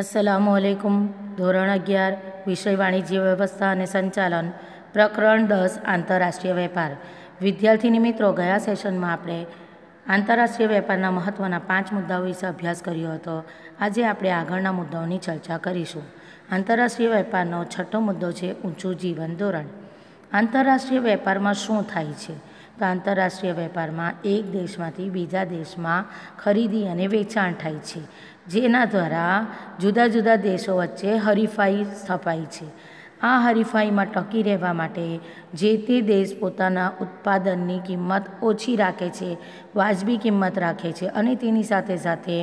અસલામ આલેકુમ ધોરણ અગિયાર વિષય વાણિજ્ય વ્યવસ્થા અને સંચાલન પ્રકરણ દસ આંતરરાષ્ટ્રીય વેપાર વિદ્યાર્થીની મિત્રો ગયા સેશનમાં આપણે આંતરરાષ્ટ્રીય વેપારના મહત્ત્વના પાંચ મુદ્દાઓ વિશે અભ્યાસ કર્યો હતો આજે આપણે આગળના મુદ્દાઓની ચર્ચા કરીશું આંતરરાષ્ટ્રીય વેપારનો છઠ્ઠો મુદ્દો છે ઊંચું જીવન ધોરણ આંતરરાષ્ટ્રીય વેપારમાં શું થાય છે તો આંતરરાષ્ટ્રીય વેપારમાં એક દેશમાંથી બીજા દેશમાં ખરીદી અને વેચાણ થાય છે જેના દ્વારા જુદા જુદા દેશો વચ્ચે હરીફાઈ સ્થપાઈ છે આ હરીફાઈમાં ટકી રહેવા માટે જે તે દેશ પોતાના ઉત્પાદનની કિંમત ઓછી રાખે છે વાજબી કિંમત રાખે છે અને તેની સાથે સાથે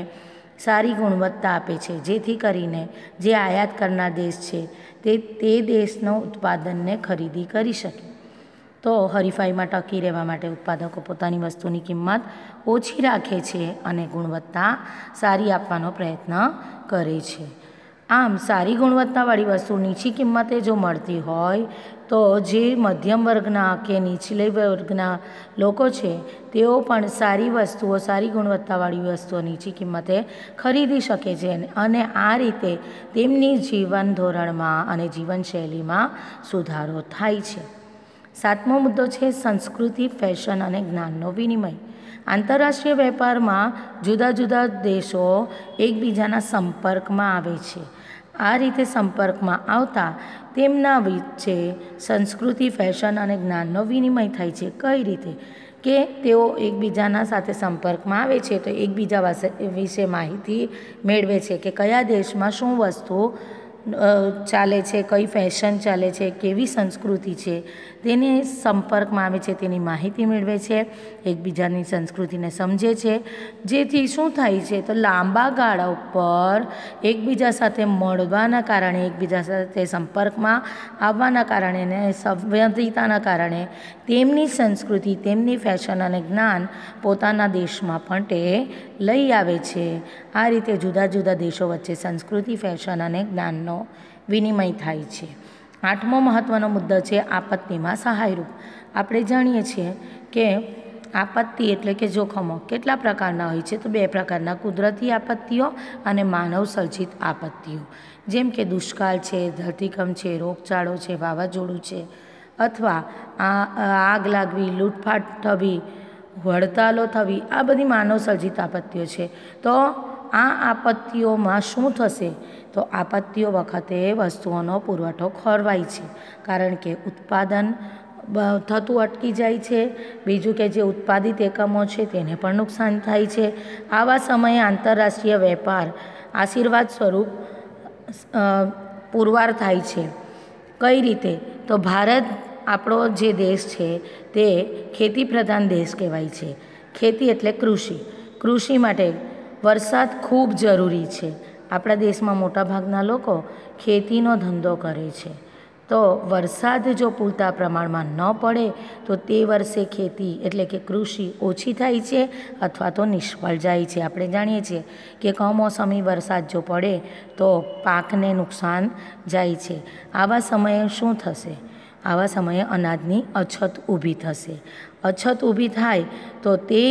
સારી ગુણવત્તા આપે છે જેથી કરીને જે આયાત કરનાર દેશ છે તે તે દેશનું ઉત્પાદનને ખરીદી કરી શકે તો હરીફાઈમાં ટકી રહેવા માટે ઉત્પાદકો પોતાની વસ્તુની કિંમત ઓછી રાખે છે અને ગુણવત્તા સારી આપવાનો પ્રયત્ન કરે છે આમ સારી ગુણવત્તાવાળી વસ્તુ નીચી કિંમતે જો મળતી હોય તો જે મધ્યમ વર્ગના કે નીચલે વર્ગના લોકો છે તેઓ પણ સારી વસ્તુઓ સારી ગુણવત્તાવાળી વસ્તુઓ નીચી કિંમતે ખરીદી શકે છે અને આ રીતે તેમની જીવન ધોરણમાં અને જીવનશૈલીમાં સુધારો થાય છે સાતમો મુદ્દો છે સંસ્કૃતિ ફેશન અને જ્ઞાનનો વિનિમય આંતરરાષ્ટ્રીય વેપારમાં જુદા જુદા દેશો એકબીજાના સંપર્કમાં આવે છે આ રીતે સંપર્કમાં આવતા તેમના વચ્ચે સંસ્કૃતિ ફેશન અને જ્ઞાનનો વિનિમય થાય છે કઈ રીતે કે તેઓ એકબીજાના સાથે સંપર્કમાં આવે છે તો એકબીજા વિશે માહિતી મેળવે છે કે કયા દેશમાં શું વસ્તુ ચાલે છે કઈ ફેશન ચાલે છે કેવી સંસ્કૃતિ છે તેને સંપર્કમાં આવે છે તેની માહિતી મેળવે છે એકબીજાની સંસ્કૃતિને સમજે છે જેથી શું થાય છે તો લાંબા ગાળા ઉપર એકબીજા સાથે મળવાના કારણે એકબીજા સાથે સંપર્કમાં આવવાના કારણે અને સંવેદિતાના કારણે તેમની સંસ્કૃતિ તેમની ફેશન અને જ્ઞાન પોતાના દેશમાં પણ તે લઈ આવે છે આ રીતે જુદા જુદા દેશો વચ્ચે સંસ્કૃતિ ફેશન અને જ્ઞાનનો વિનિમય થાય છે આઠમો મહત્ત્વનો મુદ્દો છે આપત્તિમાં સહાયરૂપ આપણે જાણીએ છીએ કે આપત્તિ એટલે કે જોખમો કેટલા પ્રકારના હોય છે તો બે પ્રકારના કુદરતી આપત્તિઓ અને માનવ સર્જિત આપત્તિઓ જેમ કે દુષ્કાળ છે ધરતીકંપ છે રોગચાળો છે વાવાઝોડું છે અથવા આગ લાગવી લૂંટફાટ થવી વડતાલો થવી આ બધી માનવ સર્જિત આપત્તિઓ છે તો આ આપત્તિઓમાં શું થશે તો આપત્તિઓ વખતે વસ્તુઓનો પુરવઠો ખોરવાય છે કારણ કે ઉત્પાદન થતું અટકી જાય છે બીજું કે જે ઉત્પાદિત એકમો છે તેને પણ નુકસાન થાય છે આવા સમયે આંતરરાષ્ટ્રીય વેપાર આશીર્વાદ સ્વરૂપ પુરવાર થાય છે કઈ રીતે તો ભારત આપણો જે દેશ છે તે ખેતી પ્રધાન દેશ કહેવાય છે ખેતી એટલે કૃષિ કૃષિ માટે વરસાદ ખૂબ જરૂરી છે આપણા દેશમાં મોટાભાગના લોકો ખેતીનો ધંધો કરે છે તો વરસાદ જો પૂરતા પ્રમાણમાં ન પડે તો તે વર્ષે ખેતી એટલે કે કૃષિ ઓછી થાય છે અથવા તો નિષ્ફળ જાય છે આપણે જાણીએ છીએ કે કમોસમી વરસાદ જો પડે તો પાકને નુકસાન જાય છે આવા સમયે શું થશે આવા સમયે અનાજની અછત ઊભી થશે અછત ઊભી થાય તો તે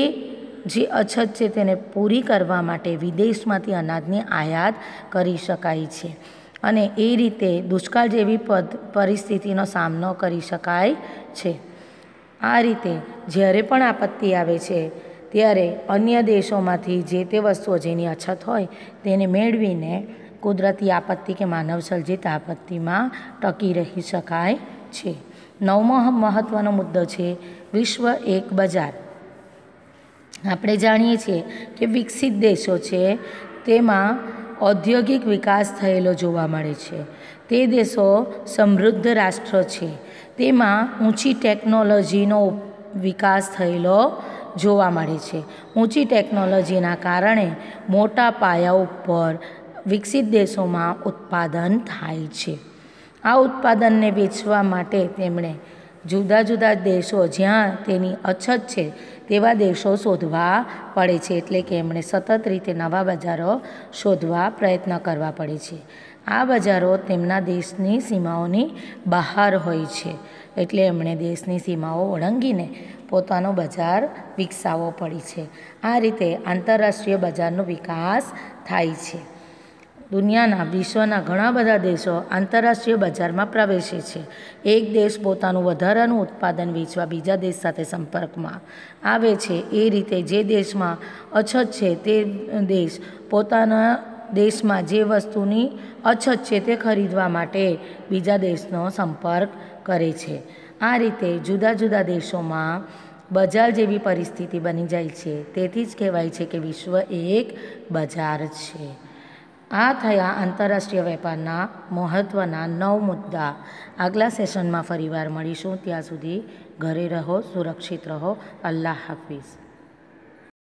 જે અછત છે તેને પૂરી કરવા માટે વિદેશમાંથી અનાજની આયાત કરી શકાય છે અને એ રીતે દુષ્કાળ જેવી પદ પરિસ્થિતિનો સામનો કરી શકાય છે આ રીતે જ્યારે પણ આપત્તિ આવે છે ત્યારે અન્ય દેશોમાંથી જે તે વસ્તુઓ જેની અછત હોય તેને મેળવીને કુદરતી આપત્તિ કે માનવ સર્જિત આપત્તિમાં ટકી રહી શકાય છે નવમો મહત્ત્વનો મુદ્દો છે વિશ્વ એક બજાર આપણે જાણીએ છીએ કે વિકસિત દેશો છે તેમાં ઔદ્યોગિક વિકાસ થયેલો જોવા મળે છે તે દેશો સમૃદ્ધ રાષ્ટ્ર છે તેમાં ઊંચી ટેકનોલોજીનો વિકાસ થયેલો જોવા મળે છે ઊંચી ટેકનોલોજીના કારણે મોટા પાયા ઉપર વિકસિત દેશોમાં ઉત્પાદન થાય છે આ ઉત્પાદનને વેચવા માટે તેમણે જુદા જુદા દેશો જ્યાં તેની અછત છે તેવા દેશો શોધવા પડે છે એટલે કે એમણે સતત રીતે નવા બજારો શોધવા પ્રયત્ન કરવા પડે છે આ બજારો તેમના દેશની સીમાઓની બહાર હોય છે એટલે એમણે દેશની સીમાઓ ઓળંગીને પોતાનો બજાર વિકસાવવો પડી છે આ રીતે આંતરરાષ્ટ્રીય બજારનો વિકાસ થાય છે દુનિયાના વિશ્વના ઘણા બધા દેશો આંતરરાષ્ટ્રીય બજારમાં પ્રવેશે છે એક દેશ પોતાનું વધારાનું ઉત્પાદન વેચવા બીજા દેશ સાથે સંપર્કમાં આવે છે એ રીતે જે દેશમાં અછત છે તે દેશ પોતાના દેશમાં જે વસ્તુની અછત છે તે ખરીદવા માટે બીજા દેશનો સંપર્ક કરે છે આ રીતે જુદા જુદા દેશોમાં બજાર જેવી પરિસ્થિતિ બની જાય છે તેથી જ કહેવાય છે કે વિશ્વ એક બજાર છે આ થયા આંતરરાષ્ટ્રીય વેપારના મહત્ત્વના નવ મુદ્દા આગલા સેશનમાં ફરીવાર મળીશું ત્યાં સુધી ઘરે રહો સુરક્ષિત રહો અલ્લાહ હાફિઝ